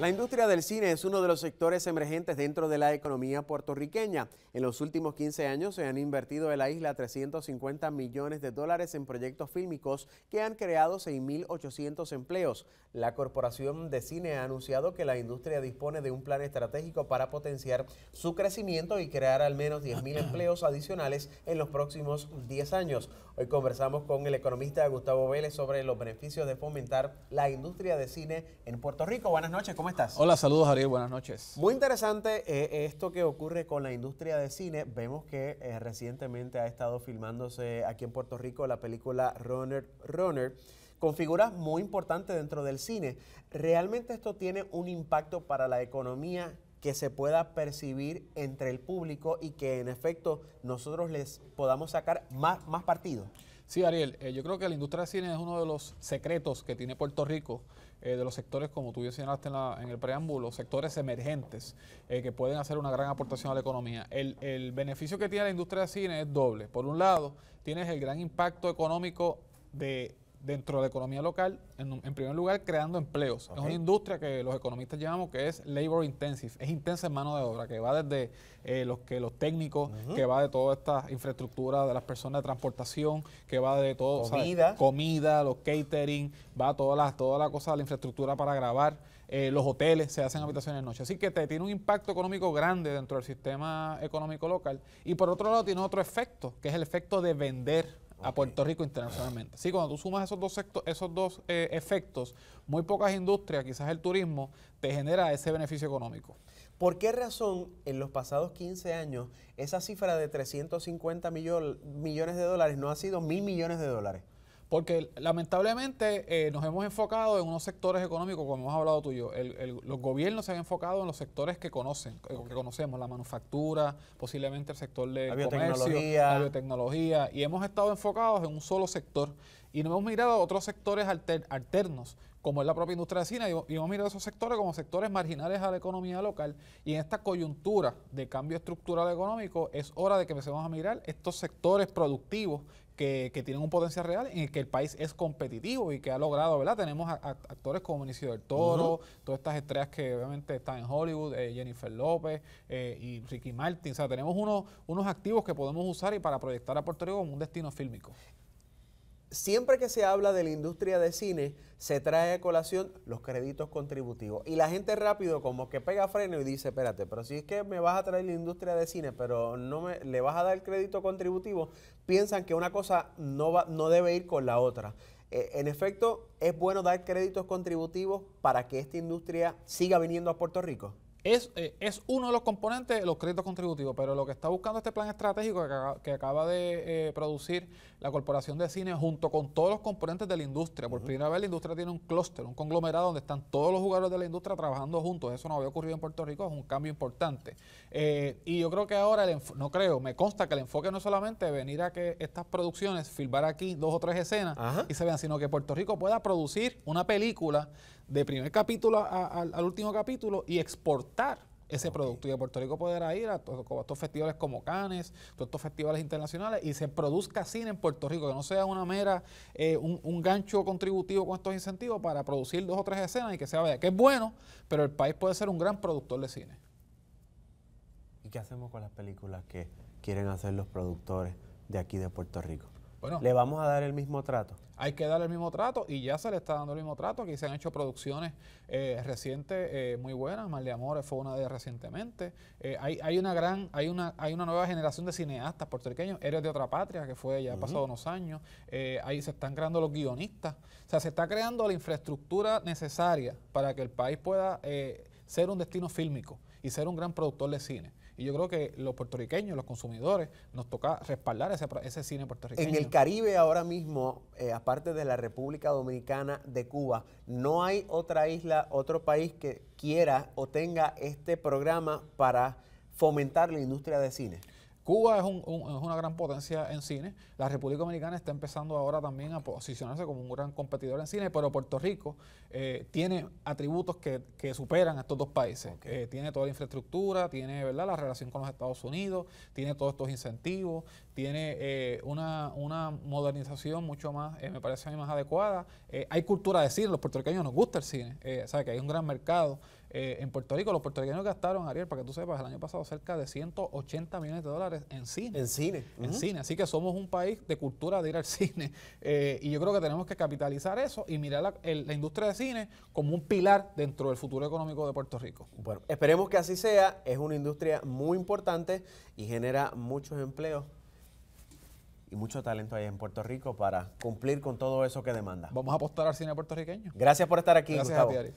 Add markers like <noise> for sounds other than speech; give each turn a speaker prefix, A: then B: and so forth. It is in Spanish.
A: La industria del cine es uno de los sectores emergentes dentro de la economía puertorriqueña. En los últimos 15 años se han invertido en la isla 350 millones de dólares en proyectos fílmicos que han creado 6.800 empleos. La Corporación de Cine ha anunciado que la industria dispone de un plan estratégico para potenciar su crecimiento y crear al menos 10.000 empleos adicionales en los próximos 10 años. Hoy conversamos con el economista Gustavo Vélez sobre los beneficios de fomentar la industria de cine en Puerto Rico. Buenas noches. ¿Cómo estás? Hola,
B: saludos Ariel, buenas noches.
A: Muy interesante eh, esto que ocurre con la industria de cine. Vemos que eh, recientemente ha estado filmándose aquí en Puerto Rico la película Runner Runner con figuras muy importantes dentro del cine. ¿Realmente esto tiene un impacto para la economía que se pueda percibir entre el público y que en efecto nosotros les podamos sacar más, más partido? Sí, Ariel, eh, yo creo que la industria de cine es uno de los secretos que tiene Puerto Rico
B: eh, de los sectores, como tú ya en, en el preámbulo, sectores emergentes eh, que pueden hacer una gran aportación a la economía. El, el beneficio que tiene la industria de cine es doble. Por un lado, tienes el gran impacto económico de dentro de la economía local, en, primer lugar, creando empleos. Es una industria que los economistas llamamos que es labor intensive, es intensa en mano de obra, que va desde eh, los, que los técnicos, que va de toda esta infraestructura de las personas de transportación, que va de todo, comida, comida los catering, va toda la, toda la cosa, la infraestructura para grabar. Eh, los hoteles se hacen habitaciones de noche. Así que tiene un impacto económico grande dentro del sistema económico local. Y por otro lado, tiene otro efecto, que es el efecto de vender a Puerto Rico internacionalmente. Sí, cuando tú sumas esos dos, esos dos eh, efectos,
A: muy pocas industrias, quizás el turismo, te genera ese beneficio económico. ¿Por qué razón en los pasados 15 años esa cifra de 350 cincuenta millones de dólares no ha sido mil millones de dólares? Porque lamentablemente eh, nos hemos enfocado en unos
B: sectores económicos, como hemos hablado tú y yo. los gobiernos se han enfocado en los sectores que conocen, eh, que conocemos, la manufactura, posiblemente el sector de la biotecnología. y hemos estado enfocados en un solo sector y no hemos mirado a otros sectores alternos como es la propia industria de cine, y hemos mirado esos sectores como sectores marginales a la economía local. Y en esta coyuntura de cambio estructural económico, es hora de que empecemos a mirar estos sectores productivos que, que, tienen un potencial real en el que el país es competitivo y que ha logrado, ¿verdad? Tenemos actores como Inicio del Toro, todas estas estrellas que obviamente están en Hollywood, eh, Jennifer López eh, y Ricky Martin. O sea, tenemos unos, unos activos que podemos usar y para proyectar a Puerto Rico como un destino
A: fílmico siempre que se habla de la industria de cine, se trae a colación los créditos contributivos. Y la gente rápido como que pega freno y dice, espérate, pero si es que me vas a traer la industria de cine, pero no me, le vas a dar el crédito contributivo, piensan que una cosa no, va, no debe ir con la otra. E, en efecto, es bueno dar créditos contributivos para que esta industria siga viniendo a Puerto Rico.
B: Eh, es, uno de los componentes de los créditos contributivos, pero lo que está buscando este plan estratégico que, acaba de eh, producir la Corporación de Cine junto con todos los componentes de la industria. Por primera vez la industria tiene un clúster, un conglomerado donde están todos los jugadores de la industria trabajando juntos. Eso no había ocurrido en Puerto Rico, es un cambio importante. Eh, y yo creo que ahora, el no creo, me consta que el enfoque no es solamente venir a que estas producciones, filmar aquí dos o tres escenas y se vean, sino que Puerto Rico pueda producir una película de primer capítulo al último capítulo y exportar ese producto y de Puerto Rico poder ir a, todos estos festivales como Cannes, todos estos festivales internacionales y se produzca cine en Puerto Rico, que no sea una mera, eh, un, un, gancho contributivo con estos incentivos para producir dos o tres escenas y que sea vea, que es bueno, pero el país puede ser un gran productor de cine.
A: ¿Y qué hacemos con las películas que quieren hacer los productores de aquí de Puerto Rico? le vamos a dar el mismo trato.
B: Hay que dar el mismo trato y ya se le está dando el mismo trato. Aquí se han hecho producciones eh, recientes eh, muy buenas. Mal de Amores fue una de recientemente. Eh, hay, una gran, hay una, hay una nueva generación de cineastas puertorriqueños, eres de otra patria, que fue ya pasado unos años. ahí se están creando los guionistas. O sea, se está creando la infraestructura necesaria para que el país pueda ser un destino fílmico y ser un gran productor de cine. Y yo creo que los puertorriqueños, los consumidores, nos toca respaldar ese, cine puertorriqueño. En el
A: Caribe ahora mismo, eh, aparte de la República Dominicana, de Cuba, no hay otra isla, otro país que quiera o tenga este programa para fomentar la industria de cine. Cuba es, una gran potencia en cine. La
B: República Dominicana está empezando ahora también a posicionarse como un gran competidor en cine, pero Puerto Rico eh, tiene atributos que, superan a estos dos países. Eh, tiene toda la infraestructura, tiene ¿verdad? la relación con los Estados Unidos, tiene todos estos incentivos, tiene eh, una, modernización mucho más, me parece a mí más adecuada. hay cultura de cine, los puertorriqueños nos gusta el cine, sabe que hay un gran mercado. Eh, en Puerto Rico, los puertorriqueños gastaron, Ariel, para que tú sepas, el año pasado cerca de 180 millones de dólares en cine. En cine. En cine. Así que somos un país de cultura de ir al <laughs> cine. Eh, y yo creo que tenemos que capitalizar eso y mirar la, industria de cine
A: como un pilar dentro del futuro económico de Puerto Rico. Bueno, esperemos que así sea. Es una industria muy importante y genera muchos empleos. Y mucho talento ahí en Puerto Rico para cumplir con todo eso que demanda. Vamos a apostar
B: al cine puertorriqueño. Gracias por estar aquí. Gracias Ariel.